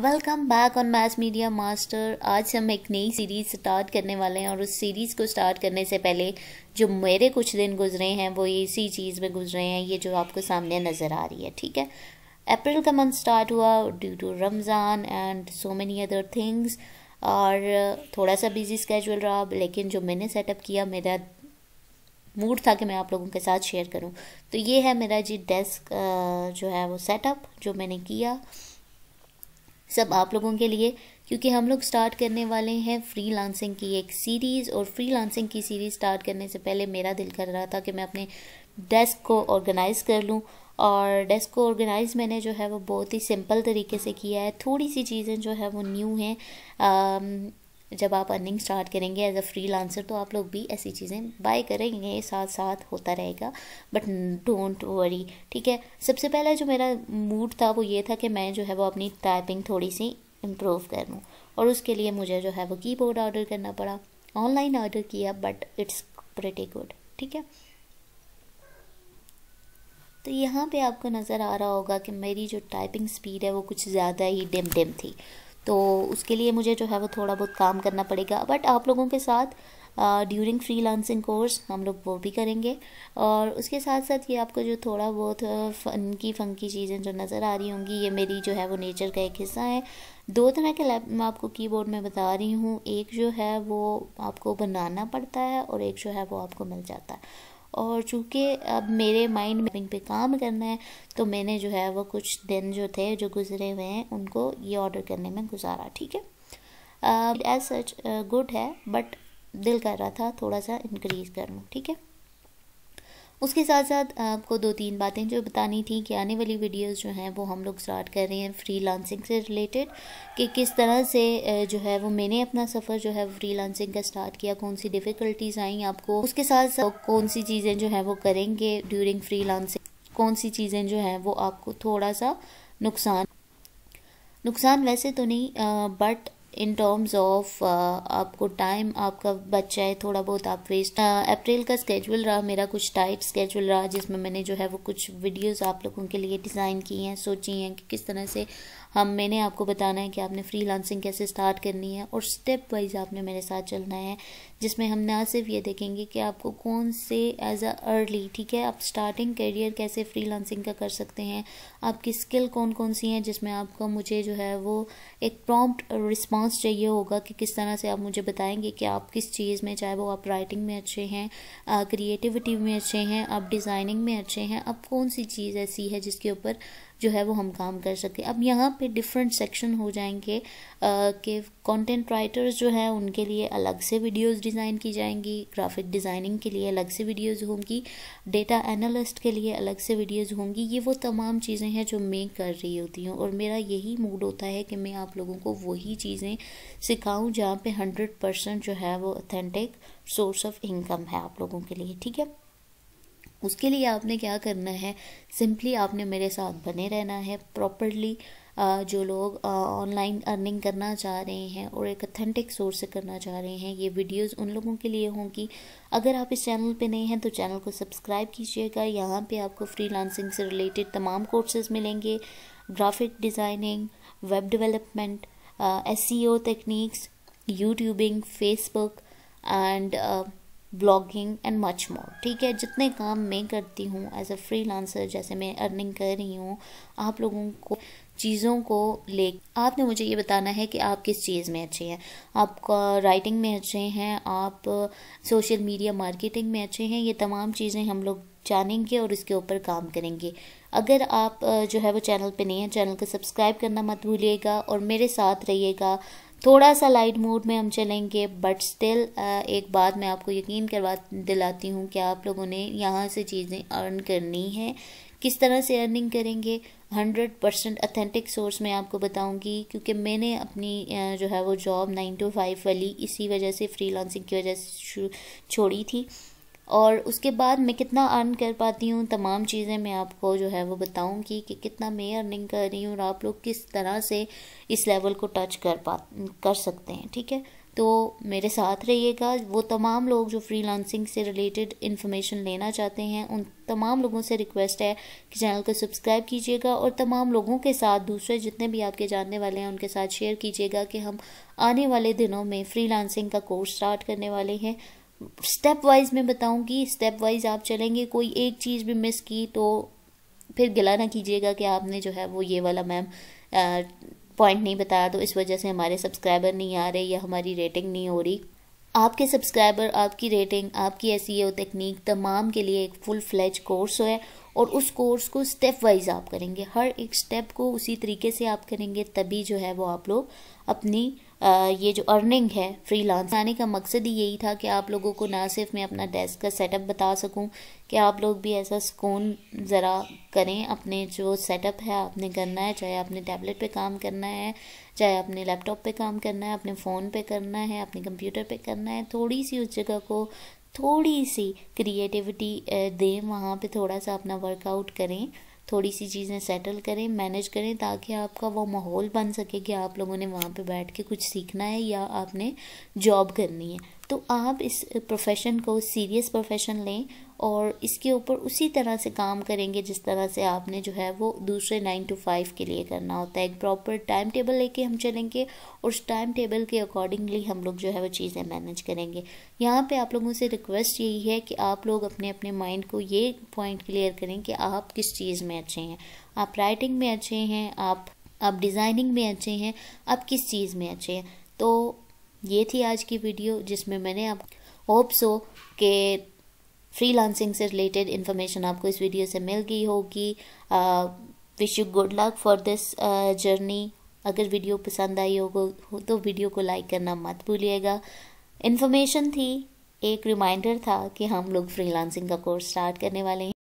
welcome back on math media master आज हम एक नई सीरीज़ स्टार्ट करने वाले हैं और उस सीरीज़ को स्टार्ट करने से पहले जो मेरे कुछ दिन गुजरे हैं वो इसी चीज़ में गुजरे हैं ये जो आपको सामने नज़र आ रही है ठीक है अप्रैल का मंथ स्टार्ट हुआ due to Ramzan and so many other things और थोड़ा सा बिजी स्केजुअल रहा लेकिन जो मैंने सेटअप किया मेरा मूड था कि मैं आप लोगों के साथ शेयर करूं तो ये है मेरा जी डेस्क uh, जो है वो सेटअप जो मैंने किया सब आप लोगों के लिए क्योंकि हम लोग स्टार्ट करने वाले हैं फ्रीलांसिंग की एक सीरीज़ और फ्रीलांसिंग की सीरीज़ स्टार्ट करने से पहले मेरा दिल कर रहा था कि मैं अपने डेस्क को ऑर्गेनाइज़ कर लूँ और डेस्क को ऑर्गेनाइज़ मैंने जो है वो बहुत ही सिंपल तरीके से किया है थोड़ी सी चीज़ें जो है वो न्यू हैं जब आप अर्निंग स्टार्ट करेंगे एज अ फ्री लांसर तो आप लोग भी ऐसी चीज़ें बाय करेंगे साथ साथ होता रहेगा बट डोंट वरी ठीक है सबसे पहला जो मेरा मूड था वो ये था कि मैं जो है वो अपनी टाइपिंग थोड़ी सी इम्प्रूव कर लूँ और उसके लिए मुझे जो है वो कीबोर्ड ऑर्डर करना पड़ा ऑनलाइन ऑर्डर किया बट इट्स प्रटी गुड ठीक है तो यहाँ पे आपको नज़र आ रहा होगा कि मेरी जो टाइपिंग स्पीड है वो कुछ ज़्यादा ही डिम डिम थी तो उसके लिए मुझे जो है वो थोड़ा बहुत काम करना पड़ेगा बट आप लोगों के साथ ड्यूरिंग फ्री लांसिंग कोर्स हम लोग वो भी करेंगे और उसके साथ साथ ये आपको जो थोड़ा बहुत फन uh, की फनकी की चीज़ें जो नज़र आ रही होंगी ये मेरी जो है वो नेचर का एक हिस्सा है दो तरह के लैब मैं आपको कीबोर्ड में बता रही हूँ एक जो है वो आपको बनाना पड़ता है और एक जो है वो आपको मिल जाता है और चूँकि अब मेरे माइंड में पे काम करना है तो मैंने जो है वो कुछ दिन जो थे जो गुजरे हुए हैं उनको ये ऑर्डर करने में गुजारा ठीक है एज सच गुड है बट दिल कर रहा था थोड़ा सा इंक्रीज कर लूँ ठीक है उसके साथ साथ आपको दो तीन बातें जो बतानी थी कि आने वाली वीडियोस जो हैं वो हम लोग स्टार्ट कर रहे हैं फ्रीलांसिंग से रिलेटेड कि किस तरह से जो है वो मैंने अपना सफ़र जो है फ्रीलांसिंग का स्टार्ट किया कौन सी डिफ़िकल्टीज़ आई आपको उसके साथ साथ कौन सी चीज़ें जो है वो करेंगे ड्यूरिंग फ्री कौन सी चीज़ें जो हैं वो आपको थोड़ा सा नुकसान नुकसान वैसे तो नहीं बट इन टर्म्स ऑफ आपको टाइम आपका बच्चा है थोड़ा बहुत आप वेस्ट अप्रैल का स्केजल रहा मेरा कुछ टाइट स्केजुअल रहा जिसमें मैंने जो है वो कुछ वीडियोस आप लोगों के लिए डिज़ाइन की हैं सोची हैं कि किस तरह से हम मैंने आपको बताना है कि आपने फ्रीलांसिंग कैसे स्टार्ट करनी है और स्टेप वाइज आपने मेरे साथ चलना है जिसमें हम ना सिर्फ ये देखेंगे कि आपको कौन से एज अ अर्ली ठीक है आप स्टार्टिंग करियर कैसे फ्रीलांसिंग का कर सकते हैं आपकी स्किल कौन कौन सी हैं जिसमें आपका मुझे जो है वो एक प्रॉम्प्ट रिस्पॉन्स रिस्पांस चाहिए होगा कि किस तरह से आप मुझे बताएंगे कि आप किस चीज़ में चाहे वो आप राइटिंग में अच्छे हैं क्रिएटिविटी में अच्छे हैं आप डिज़ाइनिंग में अच्छे हैं आप कौन सी चीज़ ऐसी है जिसके ऊपर जो है वो हम काम कर सकें अब यहाँ पे डिफरेंट सेक्शन हो जाएंगे कि कंटेंट राइटर्स जो हैं उनके लिए अलग से वीडियोस डिज़ाइन की जाएंगी ग्राफिक डिज़ाइनिंग के लिए अलग से वीडियोस होंगी डेटा एनालिस्ट के लिए अलग से वीडियोस होंगी ये वो तमाम चीज़ें हैं जो मैं कर रही होती हूँ और मेरा यही मूड होता है कि मैं आप लोगों को वही चीज़ें सिखाऊँ जहाँ पर हंड्रेड परसेंट जो है वो अथेंटिक सोर्स ऑफ इनकम है आप लोगों के लिए ठीक है उसके लिए आपने क्या करना है सिंपली आपने मेरे साथ बने रहना है प्रॉपरली जो लोग ऑनलाइन अर्निंग करना चाह रहे हैं और एक अथेंटिक सोर्स से करना चाह रहे हैं ये वीडियोस उन लोगों के लिए होंगी अगर आप इस चैनल पे नए हैं तो चैनल को सब्सक्राइब कीजिएगा यहाँ पे आपको फ्रीलांसिंग से रिलेटेड तमाम कोर्सेज मिलेंगे graphic designing web development S E O techniques YouTubing Facebook and blogging and much more ठीक है जितने काम मैं करती हूँ एज अ फ्री लांसर जैसे मैं अर्निंग कर रही हूँ आप लोगों को चीज़ों को ले आपने मुझे ये बताना है कि आप किस चीज़ में अच्छे हैं आपका राइटिंग में अच्छे हैं आप सोशल मीडिया मार्केटिंग में अच्छे हैं ये तमाम चीज़ें हम लोग जानेंगे और इसके ऊपर काम करेंगे अगर आप जो है वो चैनल पे नहीं हैं चैनल को सब्सक्राइब करना मत भूलिएगा और मेरे साथ रहिएगा थोड़ा सा लाइट मूड में हम चलेंगे बट स्टिल uh, एक बात मैं आपको यकीन करवा दिलाती हूँ कि आप लोगों ने यहाँ से चीज़ें अर्न करनी है किस तरह से अर्निंग करेंगे हंड्रेड परसेंट अथेंटिक सोर्स मैं आपको बताऊंगी क्योंकि मैंने अपनी uh, जो है वो जॉब नाइन टू फाइव वाली इसी वजह से फ्री की वजह से छोड़ी थी और उसके बाद मैं कितना अर्न कर पाती हूँ तमाम चीज़ें मैं आपको जो है वो बताऊँगी कि कितना मैं अर्निंग कर रही हूँ और आप लोग किस तरह से इस लेवल को टच कर पा कर सकते हैं ठीक है तो मेरे साथ रहिएगा वो तमाम लोग जो फ्री लांसिंग से रिलेटेड इन्फॉर्मेशन लेना चाहते हैं उन तमाम लोगों से रिक्वेस्ट है कि चैनल को सब्सक्राइब कीजिएगा और तमाम लोगों के साथ दूसरे जितने भी आपके जानने वाले हैं उनके साथ शेयर कीजिएगा कि हम आने वाले दिनों में फ्री लांसिंग का कोर्स स्टार्ट करने वाले हैं स्टेप वाइज मैं बताऊंगी स्टेप वाइज आप चलेंगे कोई एक चीज़ भी मिस की तो फिर गिला ना कीजिएगा कि आपने जो है वो ये वाला मैम पॉइंट नहीं बताया तो इस वजह से हमारे सब्सक्राइबर नहीं आ रहे या हमारी रेटिंग नहीं हो रही आपके सब्सक्राइबर आपकी रेटिंग आपकी ऐसी ये तकनीक तमाम के लिए एक फुल फ्लैज कोर्स है और उस कोर्स को स्टेप वाइज आप करेंगे हर एक स्टेप को उसी तरीके से आप करेंगे तभी जो है वो आप लोग अपनी ये जो अर्निंग है फ्रीलांस आने का मकसद ही यही था कि आप लोगों को ना सिर्फ मैं अपना डेस्क का सेटअप बता सकूं कि आप लोग भी ऐसा सुकून ज़रा करें अपने जो सेटअप है आपने करना है चाहे आपने टैबलेट पे काम करना है चाहे आपने लैपटॉप पे काम करना है अपने फ़ोन पे करना है अपने कंप्यूटर पे करना है थोड़ी सी उस जगह को थोड़ी सी क्रिएटिविटी दें वहाँ पर थोड़ा सा अपना वर्कआउट करें थोड़ी सी चीज़ें सेटल करें मैनेज करें ताकि आपका वो माहौल बन सके कि आप लोगों ने वहाँ पे बैठ के कुछ सीखना है या आपने जॉब करनी है तो आप इस प्रोफेशन को सीरियस प्रोफेशन लें और इसके ऊपर उसी तरह से काम करेंगे जिस तरह से आपने जो है वो दूसरे नाइन टू फाइव के लिए करना होता है एक प्रॉपर टाइम टेबल लेके हम चलेंगे और उस टाइम टेबल के अकॉर्डिंगली हम लोग जो है वो चीज़ें मैनेज करेंगे यहाँ पे आप लोगों से रिक्वेस्ट यही है कि आप लोग अपने अपने माइंड को ये पॉइंट क्लियर करें कि आप किस चीज़ में अच्छे हैं आप राइटिंग में अच्छे हैं आप आप डिज़ाइनिंग में अच्छे हैं आप किस चीज़ में अच्छे हैं तो ये थी आज की वीडियो जिसमें मैंने आप होप सो के फ्रीलांसिंग से रिलेटेड इन्फॉर्मेशन आपको इस वीडियो से मिल गई होगी wish you good luck for this journey अगर वीडियो पसंद आई हो तो वीडियो को लाइक करना मत भूलिएगा इन्फॉर्मेशन थी एक रिमाइंडर था कि हम लोग फ्रीलांसिंग का कोर्स स्टार्ट करने वाले हैं